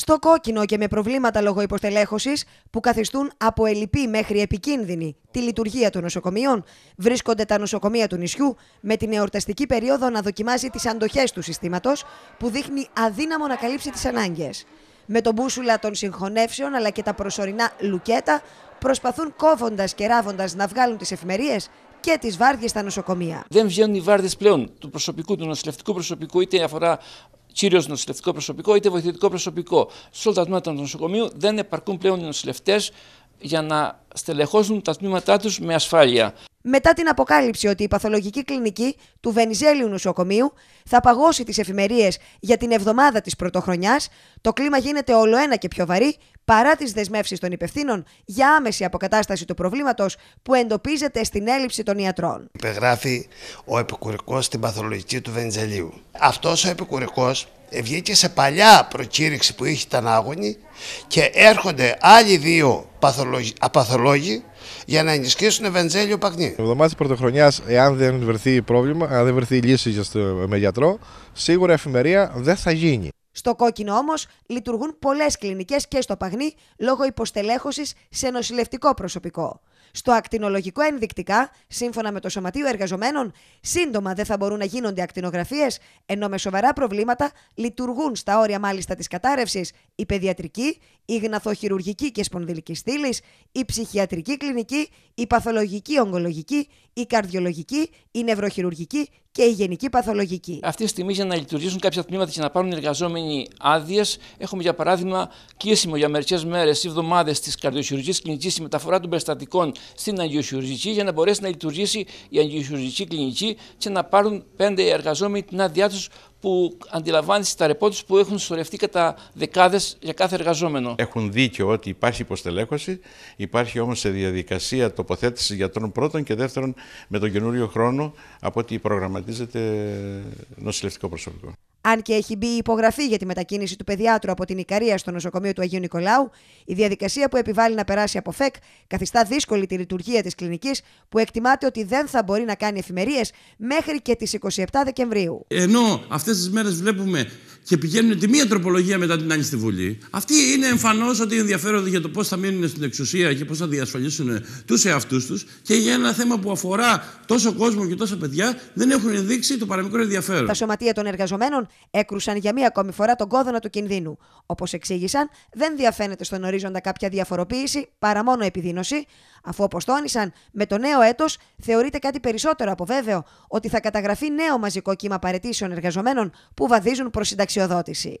στο κόκκινο και με προβλήματα λόγω υποστελέχωσης που καθιστούν από ελλειπή μέχρι επικίνδυνη τη λειτουργία των νοσοκομείων, βρίσκονται τα νοσοκομεία του νησιού με την εορταστική περίοδο να δοκιμάζει τις αντοχές του συστήματος που δείχνει αδύναμο να καλύψει τις ανάγκες. Με τον μπούσουλα των συγχωνεύσεων αλλά και τα προσωρινά λουκέτα προσπαθούν κόβοντας και ράβοντας να βγάλουν τις εφημερίες και τις βάρδιες στα νοσοκομεία. Δεν βγαίνουν οι βάρδιε πλέον του προσωπικού, του νοσηλευτικού προσωπικού, είτε αφορά κυρίω νοσηλευτικό προσωπικό είτε βοηθητικό προσωπικό. Σε όλα τα τμήματα του νοσοκομείου δεν επαρκούν πλέον οι νοσηλευτές για να στελεχώσουν τα τμήματά τους με ασφάλεια. Μετά την αποκάλυψη ότι η παθολογική κλινική του Βενιζέλιου Νοσοκομείου θα παγώσει τις εφημερίες για την εβδομάδα της Πρωτοχρονιάς, το κλίμα γίνεται όλο ένα και πιο βαρύ, παρά τις δεσμεύσεις των υπευθύνων για άμεση αποκατάσταση του προβλήματος που εντοπίζεται στην έλλειψη των ιατρών. Υπεγράφει ο επικουρικός στην παθολογική του Βενιζελίου. Αυτός ο επικουρικός βγήκε σε παλιά προκήρυξη που είχε ήταν άγωνη και έρχονται άλλοι δύο απαθολόγοι για να ενισχύσουν Βενζέλιο Πακνή. Το εβδομάδα της πρωτοχρονιάς, εάν δεν βρεθεί πρόβλημα, αν δεν βρεθεί λύση με γιατρό, σίγουρα η εφημερία δεν θα γίνει. Στο κόκκινο όμως λειτουργούν πολλές κλινικές και στο Παγνί λόγω υποστελέχωσης σε νοσηλευτικό προσωπικό στο ακτινολογικό ενδεικτικά, σύμφωνα με το Σωματείο Εργαζομένων, σύντομα δεν θα μπορούν να γίνονται ακτινογραφίες, ενώ με σοβαρά προβλήματα λειτουργούν στα όρια μάλιστα της κατάρρευσης η παιδιατρική, η γναθοχειρουργική και σπονδυλική στήλης, η ψυχιατρική κλινική, η παθολογική ογκολογική, η καρδιολογική, η νευροχειρουργική και η γενική παθολογική. Αυτή τη στιγμή για να λειτουργήσουν κάποια τμήματα και να πάρουν εργαζόμενοι άδειες, έχουμε για παράδειγμα κλείσιμο για μερικές μέρες ή εβδομάδες της καρδιοχειρουργικής κλινικής, η μεταφορά των περιστατικών στην αγιοχειρουργική για να μπορέσει να λειτουργήσει η αγιοχειρουργική κλινική και να πάρουν πέντε εργαζόμενοι την άδειά τους που αντιλαμβάνεσαι τα ρεπό που έχουν σωρευτεί κατά δεκάδες για κάθε εργαζόμενο. Έχουν δίκιο ότι υπάρχει υποστελέχωση, υπάρχει όμως σε διαδικασία τοποθέτησης γιατρών πρώτων και δεύτερον με τον καινούριο χρόνο από ότι προγραμματίζεται νοσηλευτικό προσωπικό. Αν και έχει μπει η υπογραφή για τη μετακίνηση του παιδιάτρου από την Ικαρία στο νοσοκομείο του Αγίου Νικολάου, η διαδικασία που επιβάλλει να περάσει από ΦΕΚ καθιστά δύσκολη τη λειτουργία της κλινικής, που εκτιμάται ότι δεν θα μπορεί να κάνει εφημερίες μέχρι και τις 27 Δεκεμβρίου. Ενώ αυτές τις μέρες βλέπουμε και πηγαίνουν τη μία τροπολογία μετά την άλλη στη Βουλή, αυτοί είναι εμφανώς ότι ενδιαφέρονται για το πώς θα μείνουν στην εξουσία και πώς θα διασφαλίσουν τους εαυτούς τους και για ένα θέμα που αφορά τόσο κόσμο και τόσα παιδιά δεν έχουν δείξει το παραμικρό ενδιαφέρον. Τα σωματεία των εργαζομένων έκρουσαν για μία ακόμη φορά τον κόδωνα του κινδύνου. Όπως εξήγησαν, δεν διαφαίνεται στον ορίζοντα κάποια διαφοροποίηση παρά μόνο επιδείνωση, αφού όπω τόνισαν, με το νέο έτος θεωρείται κάτι περισσότερο από βέβαιο ότι θα καταγραφεί νέο μαζικό κύμα παρετήσεων εργαζομένων που βαδίζουν προς συνταξιοδότηση.